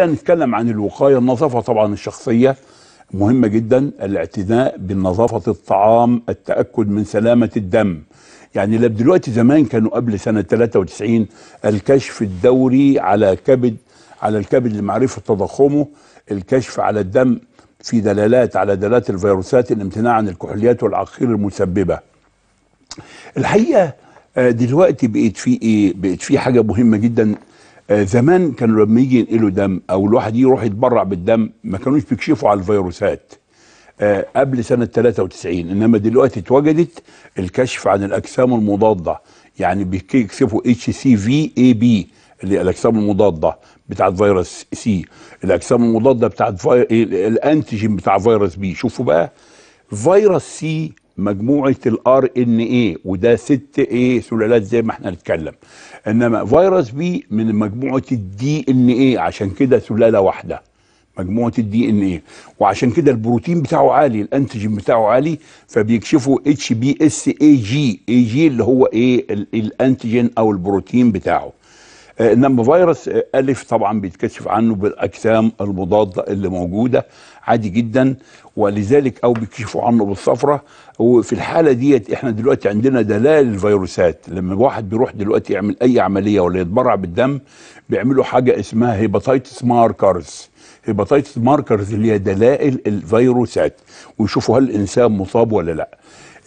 كده نتكلم عن الوقايه النظافه طبعا الشخصيه مهمه جدا الاعتناء بنظافه الطعام التاكد من سلامه الدم يعني لا دلوقتي زمان كانوا قبل سنه 93 الكشف الدوري على كبد على الكبد لمعرفه تضخمه الكشف على الدم في دلالات على دلالات الفيروسات الامتناع عن الكحوليات والعقاقير المسببه الحقيقه آه، دلوقتي بقت في ايه بقت في حاجه مهمه جدا آه، زمان كانوا لما يجي ينقلوا دم او الواحد يروح يتبرع بالدم ما كانوش بيكشفوا على الفيروسات آه، قبل سنه 93 انما دلوقتي اتوجدت الكشف عن الاجسام المضاده يعني بيكشفوا اتش سي في اي بي اللي الاجسام المضاده بتاعت فيروس سي الاجسام المضاده بتاعت الانتيجين بتاع فيروس بي شوفوا بقى فيروس سي مجموعه الار ان اي وده ست ايه سلالات زي ما احنا هنتكلم انما فيروس بي من مجموعه الدي ان اي عشان كده سلاله واحده مجموعه الدي ان اي وعشان كده البروتين بتاعه عالي الانتيجين بتاعه عالي فبيكشفوا اتش بي اس اي جي اي جي اللي هو ايه الانتيجين او البروتين بتاعه انما آه، فيروس آه، الف طبعا بيتكشف عنه بالاجسام المضاده اللي موجوده عادي جدا ولذلك او بيكشفوا عنه بالصفره وفي الحاله ديت احنا دلوقتي عندنا دلال الفيروسات لما واحد بيروح دلوقتي يعمل اي عمليه ولا يتبرع بالدم بيعملوا حاجه اسمها هيباتيتس ماركرز هيباتيتس ماركرز اللي هي دلائل الفيروسات ويشوفوا هل الانسان مصاب ولا لا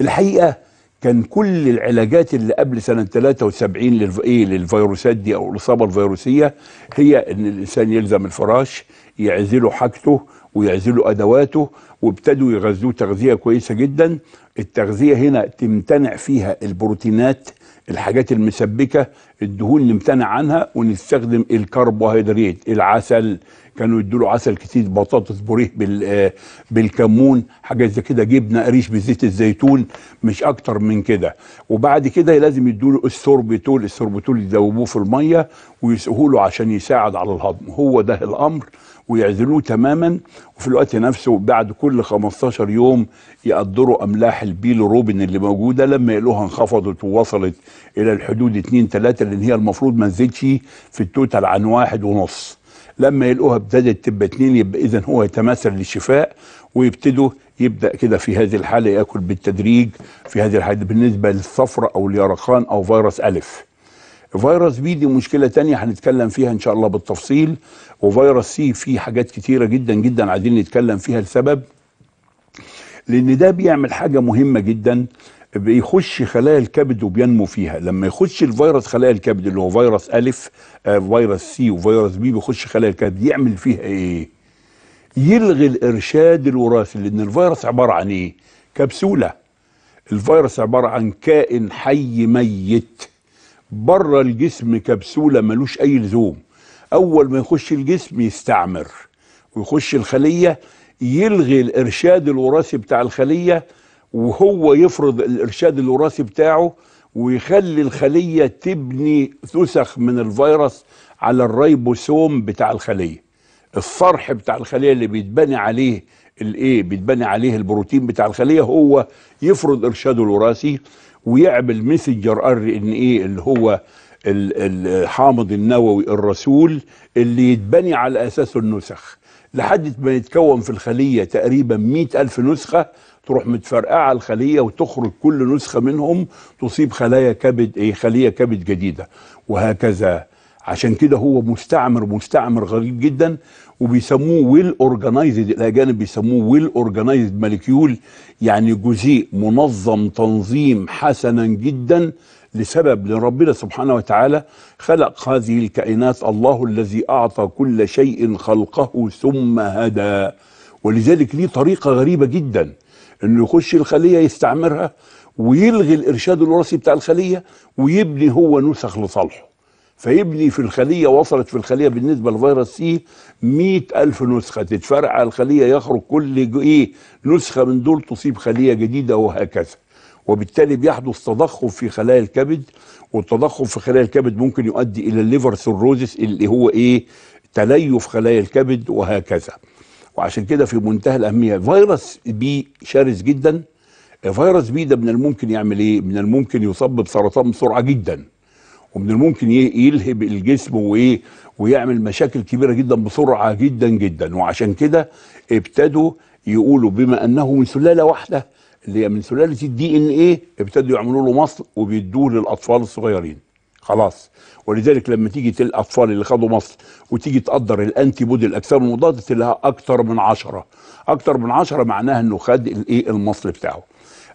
الحقيقه كان كل العلاجات اللي قبل سنه 73 ايه للفيروسات دي او الاصابه الفيروسيه هي ان الانسان يلزم الفراش يعزله حاجته ويعزلوا ادواته وابتدوا يغذوه تغذيه كويسه جدا التغذيه هنا تمتنع فيها البروتينات الحاجات المسبكه الدهون نمتنع عنها ونستخدم الكربوهيدرات العسل كانوا يدوا له عسل كتير بطاطس بوريه آه، بالكمون حاجه زي كده جبنه قريش بزيت الزيتون مش اكتر من كده وبعد كده لازم يدوا له السوربيتول السوربيتول يذوبوه في الميه ويسقوه عشان يساعد على الهضم هو ده الامر ويعزلوه تماما وفي الوقت نفسه بعد كل 15 يوم يقدروا املاح البيلو روبن اللي موجوده لما يقلوها انخفضت ووصلت الى الحدود 2 3 لان هي المفروض ما تزيدش في التوتال عن واحد ونص لما يلقوها ابتدت تبقى اتنين يبقى اذا هو يتماثل للشفاء ويبتدوا يبدا كده في هذه الحاله ياكل بالتدريج في هذه الحاله بالنسبه للصفرة او اليرقان او فيروس الف فيروس بي دي مشكله تانية هنتكلم فيها ان شاء الله بالتفصيل وفيروس سي فيه حاجات كتيره جدا جدا عايزين نتكلم فيها لسبب لان ده بيعمل حاجه مهمه جدا بيخش خلايا الكبد وبينمو فيها لما يخش الفيروس خلايا الكبد اللي هو فيروس ألف آه فيروس سي وفيروس بي بيخش خلايا الكبد يعمل فيها ايه يلغي الإرشاد الوراثي لأن الفيروس عبارة عن ايه كبسولة الفيروس عبارة عن كائن حي ميت بره الجسم كبسولة ملوش أي لزوم أول ما يخش الجسم يستعمر ويخش الخلية يلغي الإرشاد الوراثي بتاع الخلية وهو يفرض الارشاد الوراثي بتاعه ويخلي الخليه تبني ثسخ من الفيروس على الريبوسوم بتاع الخليه الصرح بتاع الخليه اللي بيتبني عليه الايه بيتبني عليه البروتين بتاع الخليه هو يفرض ارشاده الوراثي ويعمل ميسنجر ار ان ايه اللي هو الحامض النووي الرسول اللي يتبني على اساسه النسخ لحد ما يتكون في الخليه تقريبا مئة ألف نسخه تروح متفرقعه الخليه وتخرج كل نسخه منهم تصيب خلايا كبد ايه خليه كبد جديده وهكذا عشان كده هو مستعمر مستعمر غريب جدا وبيسموه ويل اورجنايزد الاجانب بيسموه ويل اورجنايزد مالكيول يعني جزيء منظم تنظيم حسنا جدا لسبب لربنا سبحانه وتعالى خلق هذه الكائنات الله الذي أعطى كل شيء خلقه ثم هدى ولذلك ليه طريقة غريبة جدا انه يخش الخلية يستعمرها ويلغي الإرشاد الوراثي بتاع الخلية ويبني هو نسخ لصالحه فيبني في الخلية وصلت في الخلية بالنسبة لفيروس سي مئة ألف نسخة تتفرع على الخلية يخرج كل إيه نسخة من دول تصيب خلية جديدة وهكذا وبالتالي بيحدث تضخم في خلايا الكبد والتضخم في خلايا الكبد ممكن يؤدي الى الليفر ثيروزس اللي هو ايه تليف خلايا الكبد وهكذا وعشان كده في منتهى الاهميه فيروس بي شرس جدا فيروس بي ده من الممكن يعمل ايه من الممكن يصاب بسرطان بسرعه جدا ومن الممكن يلهب الجسم وايه ويعمل مشاكل كبيره جدا بسرعه جدا جدا وعشان كده ابتدوا يقولوا بما انه من سلاله واحده اللي من سلاله الدي ان ايه ابتدوا يعملوا له مصل وبيدوه للاطفال الصغيرين خلاص ولذلك لما تيجي الاطفال اللي خدوا مصل وتيجي تقدر الانتي بودي الاجسام المضاده تلاقيها اكتر من عشرة اكتر من عشرة معناها انه خد الايه المصل بتاعه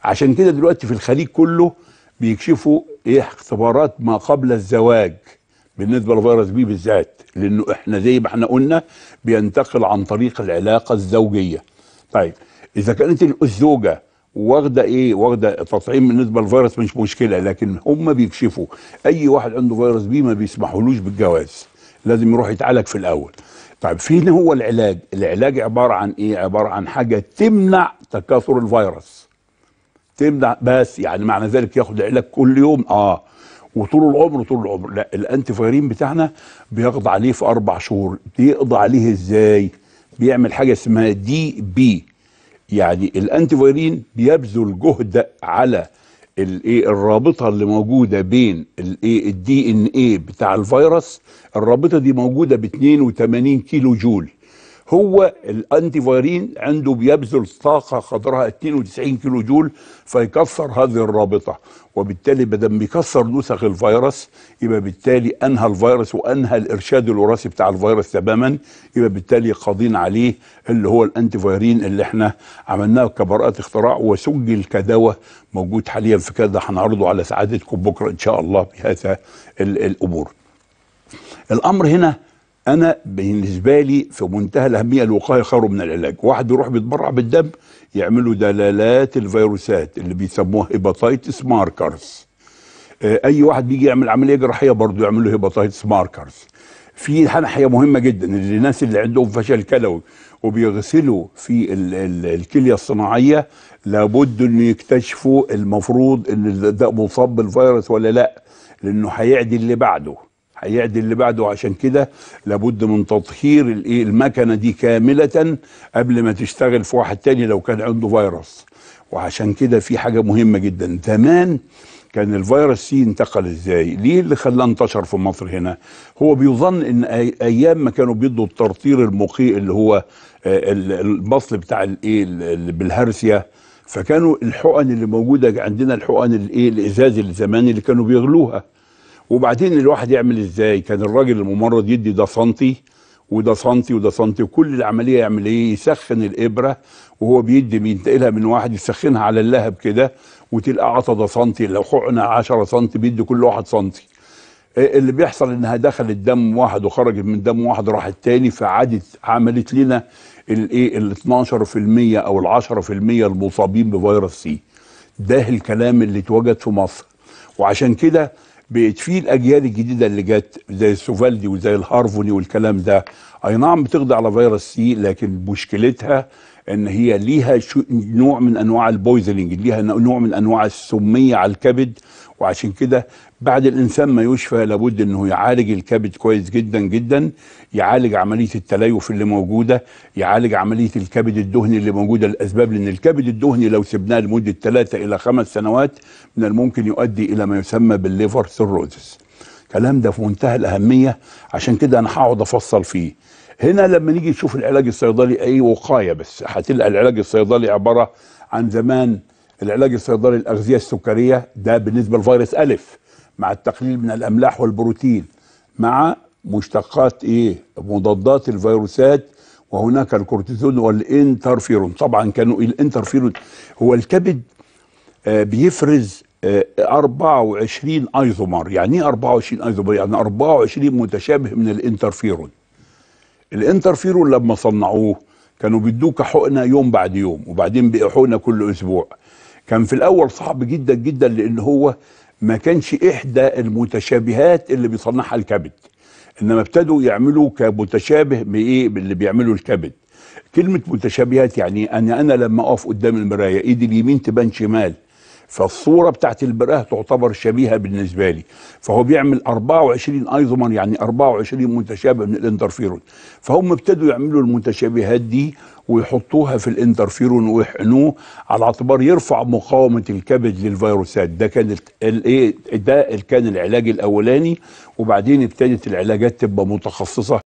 عشان كده دلوقتي في الخليج كله بيكشفوا ايه اختبارات ما قبل الزواج بالنسبه لفيروس بي بالذات لانه احنا زي ما احنا قلنا بينتقل عن طريق العلاقه الزوجيه طيب اذا كانت الزوجه واخده ايه واخده تطعيم بالنسبه للفيروس مش مشكله لكن هم بيكشفوا اي واحد عنده فيروس بي ما بيسمحولوش بالجواز لازم يروح يتعالج في الاول طيب فين هو العلاج العلاج عباره عن ايه عباره عن حاجه تمنع تكاثر الفيروس تمنع بس يعني معنى ذلك ياخد علاج كل يوم اه وطول العمر طول العمر لا الانتي فايرين بتاعنا بيقضى عليه في اربع شهور بيقضى عليه ازاي بيعمل حاجه اسمها دي بي يعني الانتي فيرين بيبذل جهد على الايه الرابطه اللي موجوده بين الايه الدي ان ايه بتاع الفيروس الرابطه دي موجوده ب 82 كيلو جول هو الانتي فايرين عنده بيبذل طاقه قدرها 92 كيلو جول فيكسر هذه الرابطه وبالتالي بدل بيكسر نسخ الفيروس يبقى بالتالي انهى الفيروس وانهى الارشاد الوراثي بتاع الفيروس تماما يبقى بالتالي قاضين عليه اللي هو الانتي فايرين اللي احنا عملناه كبراءه اختراع وسجل كدواء موجود حاليا في كذا هنعرضه على سعادتكم بكره ان شاء الله بهذا الامور. الامر هنا انا بالنسبه لي في منتهى الاهميه الوقايه خير من العلاج واحد يروح بيتبرع بالدم يعملوا دلالات الفيروسات اللي بيسموها هيباتايتس آه، ماركرز اي واحد بيجي يعمل عمليه جراحيه برضه يعملوا له هيباتايتس ماركرز في ناحيه مهمه جدا الناس اللي عندهم فشل كلوي وبيغسلوا في ال ال الكليه الصناعيه لابد انه يكتشفوا المفروض ان ده مصاب بالفيروس ولا لا لانه هيعدي اللي بعده هيعدي اللي بعده عشان كده لابد من تطهير الايه المكنه دي كامله قبل ما تشتغل في واحد تاني لو كان عنده فيروس وعشان كده في حاجه مهمه جدا زمان كان الفيروس سي انتقل ازاي ليه اللي خلاه انتشر في مصر هنا هو بيظن ان ايام ما كانوا بيدوا الترطير المقيء اللي هو آه، البصل بتاع الايه بالهرسيه فكانوا الحقن اللي موجوده عندنا الحقن الايه الازاز الزماني اللي كانوا بيغلوها وبعدين الواحد يعمل ازاي كان الراجل الممرض يدي ده سنتي وده سنتي وده سنتي وكل العمليه يعمل ايه يسخن الابره وهو بيدي بينتقلها من واحد يسخنها على اللهب كده وتلقى عطا ده سنتي لو حقنا 10 سنتي بيدي كل واحد سنتي إيه اللي بيحصل انها دخلت دم واحد وخرجت من دم واحد راحت تاني فعادت عملت لنا الايه ال 12% إيه؟ او ال 10% المصابين بفيروس سي ده الكلام اللي اتوجد في مصر وعشان كده في الاجيال الجديده اللي جت زي السوفالدي وزي الهارفوني والكلام ده اي نعم بتقضي على فيروس سي لكن مشكلتها ان هي ليها نوع من انواع البويزلينج ليها نوع من انواع السميه على الكبد وعشان كده بعد الانسان ما يشفى لابد انه يعالج الكبد كويس جدا جدا يعالج عمليه التليف اللي موجوده يعالج عمليه الكبد الدهني اللي موجوده الاسباب لان الكبد الدهني لو سبناه لمده ثلاثة الى خمس سنوات من الممكن يؤدي الى ما يسمى بالليفر سيروزس الكلام ده في منتهى الاهميه عشان كده انا هقعد افصل فيه هنا لما نيجي نشوف العلاج الصيدلي اي وقايه بس هتلقى العلاج الصيدلي عباره عن زمان العلاج الصيدلي الاغذيه السكريه ده بالنسبه لفيروس الف مع التقليل من الاملاح والبروتين مع مشتقات ايه مضادات الفيروسات وهناك الكورتيزون والانترفيرون طبعا كانوا الانترفيرون هو الكبد آه، بيفرز 24 آه، ايزومر يعني ايه 24 ايزومر يعني 24 متشابه من الانترفيرون الانترفيرون لما صنعوه كانوا بيدوك حقنه يوم بعد يوم وبعدين بقى حقنه كل اسبوع كان في الاول صعب جدا جدا لان هو ما كانش احدى المتشابهات اللي بيصنعها الكبد انما ابتدوا يعملوا كمتشابه بايه باللي بيعمله الكبد كلمه متشابهات يعني انا انا لما اقف قدام المرايه ايدي اليمين تبان شمال فالصورة بتاعت البرقه تعتبر شبيهة بالنسبة لي فهو بيعمل 24 أيضما يعني 24 متشابه من الانترفيرون فهم ابتدوا يعملوا المتشابهات دي ويحطوها في الانترفيرون ويحقنوه على اعتبار يرفع مقاومه الكبد للفيروسات ده كان الايه ده كان العلاج الاولاني وبعدين ابتدت العلاجات تبقى متخصصه